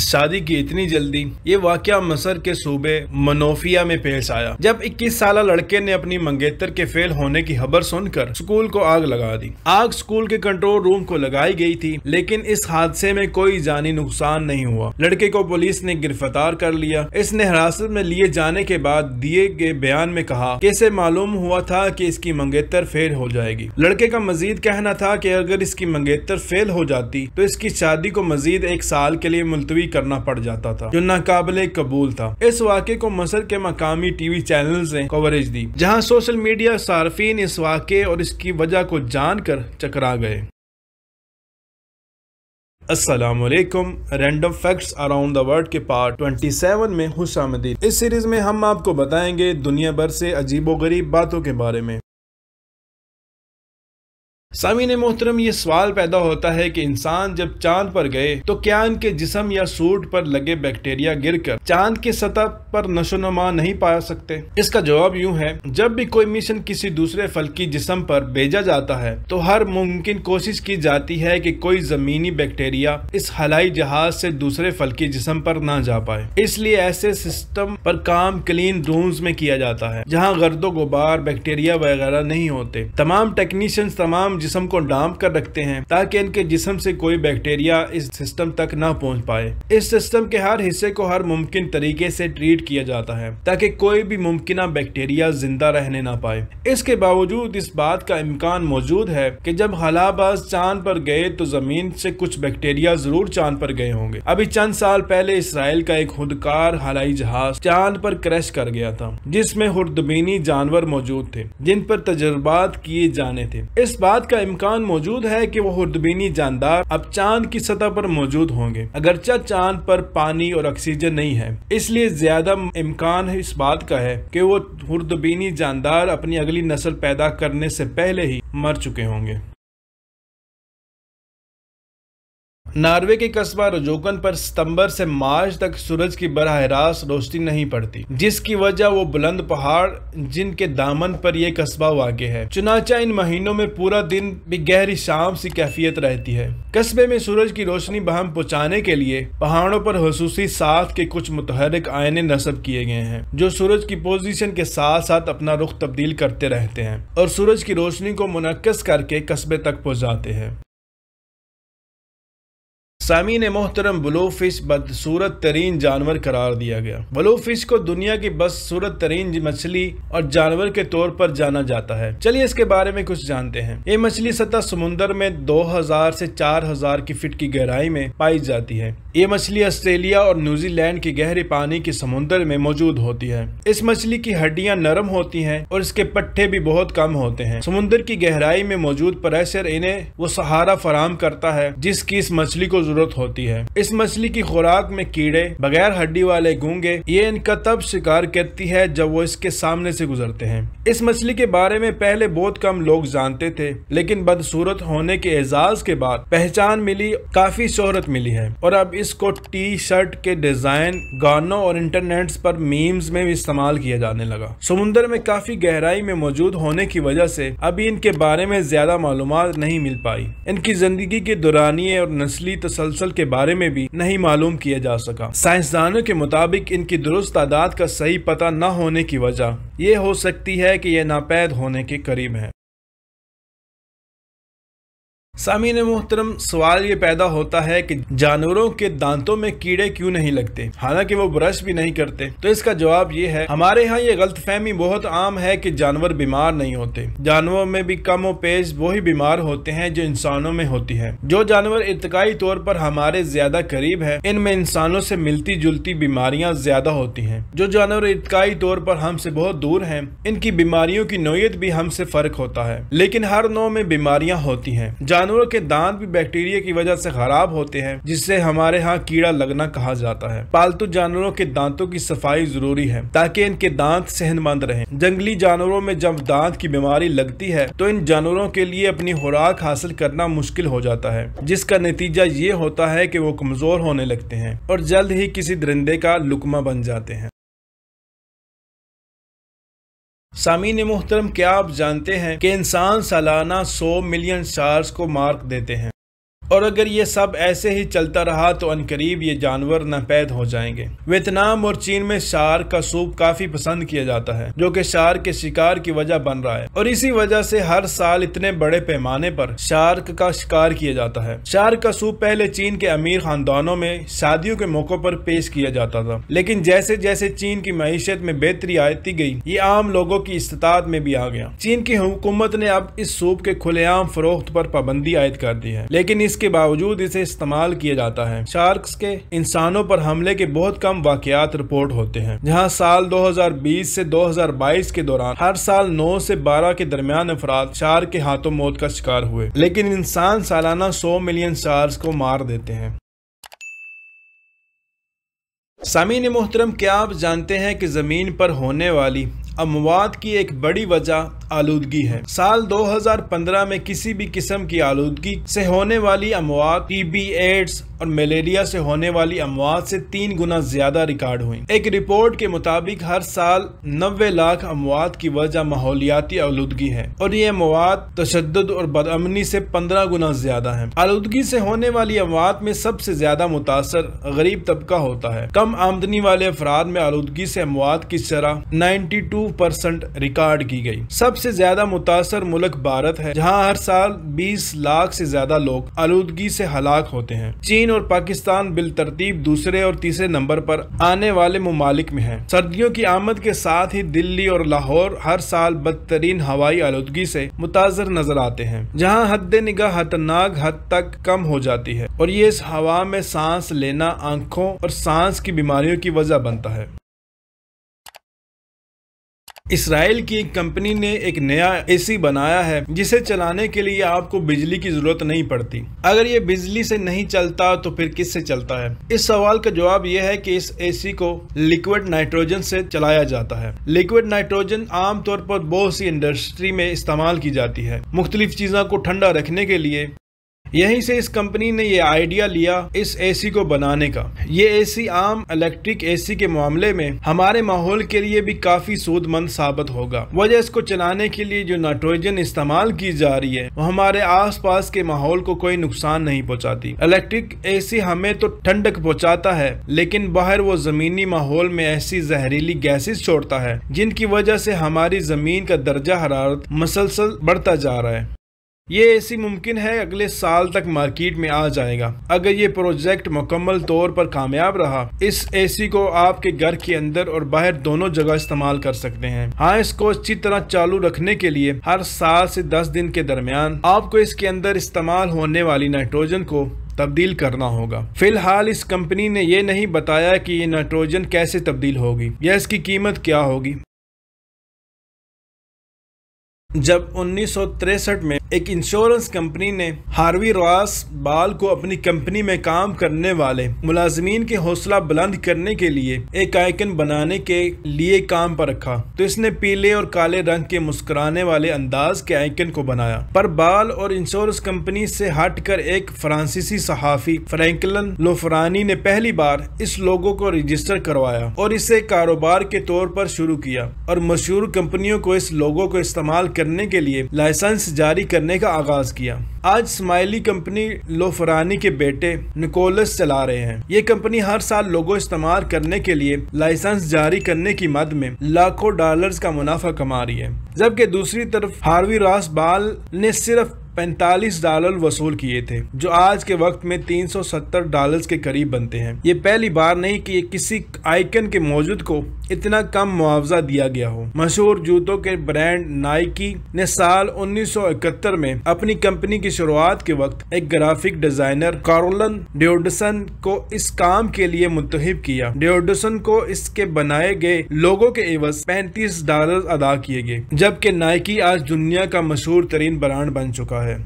शादी की इतनी जल्दी ये वाक्य मसर के सूबे मनोफिया में पेश आया जब 21 साल लड़के ने अपनी मंगेतर के फेल होने की खबर सुनकर स्कूल को आग लगा दी आग स्कूल के कंट्रोल रूम को लगाई गई थी लेकिन इस हादसे में कोई जानी नुकसान नहीं हुआ लड़के को पुलिस ने गिरफ्तार कर लिया इसने हिरासत में लिए जाने के बाद दिए गए बयान में कहा कैसे मालूम हुआ था की इसकी मंगेतर फेल हो जाएगी लड़के का मजीद कहना था की अगर इसकी मंगेतर फेल हो जाती तो इसकी शादी को मजीद एक साल के लिए मुलतवी मलतवी करना पड़ जाता था जो नाकाबले कबूल था इस वाक्य को मसर के मकामी टीवी चैनल ने कवरेज दी जहाँ सोशल मीडिया सार्फिन इस वाक्य और इसकी वजह को जानकर चकरा गए Aslam random facts around the world के पार्ट 27 में खुश इस सीरीज में हम आपको बताएंगे दुनिया भर से अजीबो गरीब बातों के बारे में ने मोहतरम ये सवाल पैदा होता है कि इंसान जब चांद पर गए तो क्या इनके जिसम या सूट पर लगे बैक्टीरिया गिरकर चांद की सतह पर नमा नहीं पा सकते इसका जवाब यूं है जब भी कोई मिशन किसी दूसरे फलकी जिसम पर भेजा जाता है तो हर मुमकिन कोशिश की जाती है कि कोई जमीनी बैक्टीरिया इस हलाई जहाज से दूसरे फलकी जिसम पर ना जा पाए इसलिए ऐसे सिस्टम पर काम क्लीन रूम्स में किया जाता है जहाँ गर्दो गुबार बैक्टीरिया वगैरह नहीं होते तमाम टेक्नीशियंस तमाम जिसम को डांप कर रखते हैं ताकि इनके जिसम से कोई बैक्टीरिया इस सिस्टम तक ना पहुंच पाए इस सिस्टम के हर हिस्से को हर मुमकिन तरीके से ट्रीट किया जाता है ताकि कोई भी मुमकिन बैक्टीरिया जिंदा रहने ना पाए इसके बावजूद इस बात का इम्कान मौजूद है की जब हलाबाज चांद पर गए तो जमीन से कुछ बैक्टीरिया जरूर चांद पर गए होंगे अभी चंद साल पहले इसराइल का एक खुदकार हलाई जहाज चांद पर क्रैश कर गया था जिसमे हुरदबीनी जानवर मौजूद थे जिन पर तजर्बात किए जाने थे इस बात का इम्कान मौजूद है कि वो हुरदबीनी जानदार अब चांद की सतह पर मौजूद होंगे अगरचा चांद पर पानी और ऑक्सीजन नहीं है इसलिए ज्यादा इम्कान इस बात का है कि वो हुरदबीनी जानदार अपनी अगली नस्ल पैदा करने से पहले ही मर चुके होंगे नार्वे के कस्बा रजोकन पर सितंबर से मार्च तक सूरज की बरह रास रोशनी नहीं पड़ती जिसकी वजह वो बुलंद पहाड़ जिनके दामन पर यह कस्बा वाक़ है चुनाचा इन महीनों में पूरा दिन भी गहरी शाम सी कैफियत रहती है कस्बे में सूरज की रोशनी बहम पहुँचाने के लिए पहाड़ों पर खसूसी साथ के कुछ मुतहरक आयने नस्ब किए गए हैं जो सूरज की पोजिशन के साथ साथ अपना रुख तब्दील करते रहते हैं और सूरज की रोशनी को मुनक़स करके कस्बे तक पहुँचाते हैं सामीन मोहतरम ब्लोफिश बदसूरत तरीन जानवर करार दिया गया ब्लोफिश को दुनिया की बदसूरत तरीन मछली और जानवर के तौर पर जाना जाता है चलिए इसके बारे में कुछ जानते हैं ये मछली सतह समुन्दर में 2000 से 4000 की फीट की गहराई में पाई जाती है ये मछली ऑस्ट्रेलिया और न्यूजीलैंड के गहरे पानी के समुन्द्र में मौजूद होती है इस मछली की हड्डियाँ नरम होती है और इसके पट्टे भी बहुत कम होते हैं समुन्द्र की गहराई में मौजूद प्रेशर इन्हें वो सहारा फराम करता है जिसकी इस मछली को जरूरत होती है इस मछली की खुराक में कीड़े बगैर हड्डी वाले गूंगे ये इनका तब शिकार करती है जब वो इसके सामने से गुजरते हैं इस मछली के बारे में पहले बहुत कम लोग जानते थे लेकिन बदसूरत होने के एजाज के बाद पहचान मिली काफी शोहरत मिली है और अब इसको टी शर्ट के डिजाइन गानों और इंटरनेट पर मीम्स में भी इस्तेमाल किया जाने लगा समुन्द्र में काफी गहराई में मौजूद होने की वजह से अभी इनके बारे में ज्यादा मालूम नहीं मिल पाई इनकी जिंदगी के दौरानिए और नस्ली तस्वीर मुसलसल के बारे में भी नहीं मालूम किया जा सका साइंसदानों के मुताबिक इनकी दुरुस्त तादाद का सही पता न होने की वजह यह हो सकती है की यह नापैद होने के करीब है सामीन मोहतरम सवाल ये पैदा होता है कि जानवरों के दांतों में कीड़े क्यों नहीं लगते हालांकि वो ब्रश भी नहीं करते तो इसका जवाब ये है हमारे यहाँ ये गलतफहमी बहुत आम है कि जानवर बीमार नहीं होते जानवरों में भी कम और वही बीमार होते हैं जो इंसानों में होती है जो जानवर इतकाई तौर पर हमारे ज्यादा करीब है इनमें इंसानों से मिलती जुलती बीमारियाँ ज्यादा होती है जो जानवर इतकाई तौर पर हमसे बहुत दूर है इनकी बीमारियों की नोयत भी हमसे फर्क होता है लेकिन हर नौ में बीमारियाँ होती हैं जानवर जानवरों के दांत भी बैक्टीरिया की वजह से खराब होते हैं जिससे हमारे यहाँ कीड़ा लगना कहा जाता है पालतू जानवरों के दांतों की सफाई जरूरी है ताकि इनके दांत सेहतमंद रहे जंगली जानवरों में जब दांत की बीमारी लगती है तो इन जानवरों के लिए अपनी खुराक हासिल करना मुश्किल हो जाता है जिसका नतीजा ये होता है की वो कमजोर होने लगते हैं और जल्द ही किसी दरिंदे का लुकमा बन जाते हैं सामीन मोहतरम क्या आप जानते हैं कि इंसान सालाना 100 मिलियन स्टार्स को मार्क देते हैं और अगर ये सब ऐसे ही चलता रहा तो अनकरीब ये जानवर नापैद हो जाएंगे वियतनाम और चीन में शार का सूप काफी पसंद किया जाता है जो कि शार के शिकार की वजह बन रहा है और इसी वजह से हर साल इतने बड़े पैमाने पर शार्क का शिकार किया जाता है शार का सूप पहले चीन के अमीर खानदानों में शादियों के मौकों पर पेश किया जाता था लेकिन जैसे जैसे चीन की मीशत में बेहतरी आती गई ये आम लोगों की इस्तात में भी आ गया चीन की हुकूमत ने अब इस सूप के खुलेआम फरोख्त पर पाबंदी आयद कर दी है लेकिन इस इसके बावजूद इसे इस्तेमाल किया जाता है शार्क्स के इंसानों पर हमले के बहुत कम वाकयात रिपोर्ट होते हैं जहाँ साल 2020 से 2022 के दौरान हर साल 9 से 12 के दरमियान अफराद शार्क के हाथों मौत का शिकार हुए लेकिन इंसान सालाना 100 मिलियन शार्क को मार देते हैं सामीन मोहतरम क्या आप जानते हैं कि ज़मीन पर होने वाली अमवात की एक बड़ी वजह आलूदगी है साल 2015 में किसी भी किस्म की आलूदगी से होने वाली अमवात टीबी एड्स और मलेरिया से होने वाली अमवात से तीन गुना ज्यादा रिकॉर्ड हुई एक रिपोर्ट के मुताबिक हर साल 90 लाख अमवात की वजह माहौलियाती आलूदगी है और ये अमवात तशद और बदअमनी से पंद्रह गुना ज्यादा है आलूदगी से होने वाली अमवात में सबसे ज्यादा मुतासर गरीब तबका होता है कम आमदनी वाले अफराद में आलूदगी से अमवात की शरह नाइन्टी 2 परसेंट रिकॉर्ड की गई सबसे ज्यादा मुतासर मुल्क भारत है जहां हर साल 20 लाख से ज्यादा लोग आलूदगी से हलाक होते हैं चीन और पाकिस्तान बिल तरतीब दूसरे और तीसरे नंबर पर आने वाले ममालिक में है सर्दियों की आमद के साथ ही दिल्ली और लाहौर हर साल बदतरीन हवाई आलूदगी से मुताजर नजर आते हैं जहाँ हद निगाह हतनाक हद तक कम हो जाती है और ये इस हवा में सांस लेना आंखों और सांस की बीमारियों की वजह बनता है इसराइल की एक कंपनी ने एक नया एसी बनाया है जिसे चलाने के लिए आपको बिजली की जरूरत नहीं पड़ती अगर ये बिजली से नहीं चलता तो फिर किससे चलता है इस सवाल का जवाब यह है कि इस एसी को लिक्विड नाइट्रोजन से चलाया जाता है लिक्विड नाइट्रोजन आमतौर पर बहुत सी इंडस्ट्री में इस्तेमाल की जाती है मुख्तलिफ चीजों को ठंडा रखने के लिए यहीं से इस कंपनी ने ये आइडिया लिया इस एसी को बनाने का ये एसी आम इलेक्ट्रिक एसी के मामले में हमारे माहौल के लिए भी काफी सूदमंद साबित होगा वजह इसको चलाने के लिए जो नाइट्रोजन इस्तेमाल की जा रही है वो हमारे आसपास के माहौल को कोई नुकसान नहीं पहुंचाती इलेक्ट्रिक एसी हमें तो ठंडक पहुँचाता है लेकिन बाहर वो जमीनी माहौल में ऐसी जहरीली गैसेस छोड़ता है जिनकी वजह से हमारी जमीन का दर्जा हरारत मसलसल बढ़ता जा रहा है ये ऐसी मुमकिन है अगले साल तक मार्केट में आ जाएगा अगर ये प्रोजेक्ट मुकम्मल तौर पर कामयाब रहा इस एसी को आपके घर के अंदर और बाहर दोनों जगह इस्तेमाल कर सकते हैं हाँ इसको अच्छी तरह चालू रखने के लिए हर साल से दस दिन के दरमियान आपको इसके अंदर इस्तेमाल होने वाली नाइट्रोजन को तब्दील करना होगा फिलहाल इस कंपनी ने ये नहीं बताया की ये नाइट्रोजन कैसे तब्दील होगी या इसकी कीमत क्या होगी जब उन्नीस में एक इंश्योरेंस कंपनी ने हार्वी रॉस बाल को अपनी कंपनी में काम करने वाले मुलाजमीन के हौसला बुलंद करने के लिए एक आइकन बनाने के लिए काम पर रखा तो इसने पीले और काले रंग के मुस्कुराने वाले अंदाज के आइकन को बनाया पर बाल और इंश्योरेंस कंपनी से हटकर एक फ्रांसीसी सहाफी फ्रेंकलन लोफरानी ने पहली बार इस लोगो को रजिस्टर करवाया और इसे कारोबार के तौर पर शुरू किया और मशहूर कंपनियों को इस लोगो को इस्तेमाल करने के लिए लाइसेंस जारी करने का आगाज किया आज स्माइली कंपनी लोफरानी के बेटे निकोलस चला रहे हैं ये कंपनी हर साल लोगों इस्तेमाल करने के लिए लाइसेंस जारी करने की मद में लाखों डॉलर्स का मुनाफा कमा रही है जबकि दूसरी तरफ हार्वी रास बाल ने सिर्फ 45 डॉलर वसूल किए थे जो आज के वक्त में 370 डॉलर्स के करीब बनते हैं ये पहली बार नहीं कि किसी आइकन के मौजूद को इतना कम मुआवजा दिया गया हो मशहूर जूतों के ब्रांड नाइकी ने साल 1971 में अपनी कंपनी की शुरुआत के वक्त एक ग्राफिक डिजाइनर कार्लन डेडसन को इस काम के लिए मुंतब किया डेडसन को इसके बनाए गए लोगों के एवज पैंतीस डॉलर अदा किए गए जबकि नाइकी आज दुनिया का मशहूर तरीन ब्रांड बन चुका हुआ है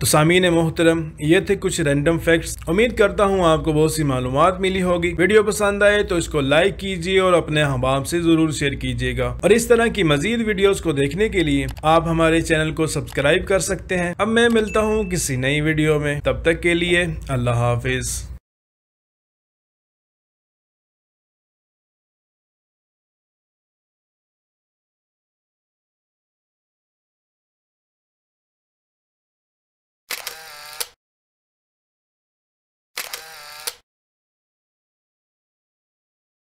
तो सामीन मोहतरम ये थे कुछ रैंडम फैक्ट्स उम्मीद करता हूँ आपको बहुत सी मालूम मिली होगी वीडियो पसंद आए तो इसको लाइक कीजिए और अपने अहबाब से जरूर शेयर कीजिएगा और इस तरह की मजीद वीडियोस को देखने के लिए आप हमारे चैनल को सब्सक्राइब कर सकते हैं अब मैं मिलता हूँ किसी नई वीडियो में तब तक के लिए अल्लाह हाफिज़